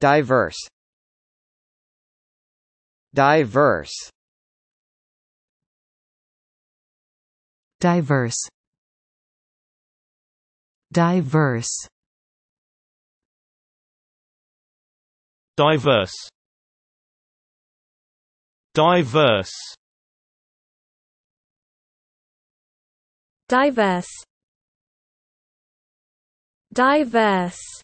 diverse diverse diverse diverse diverse diverse diverse diverse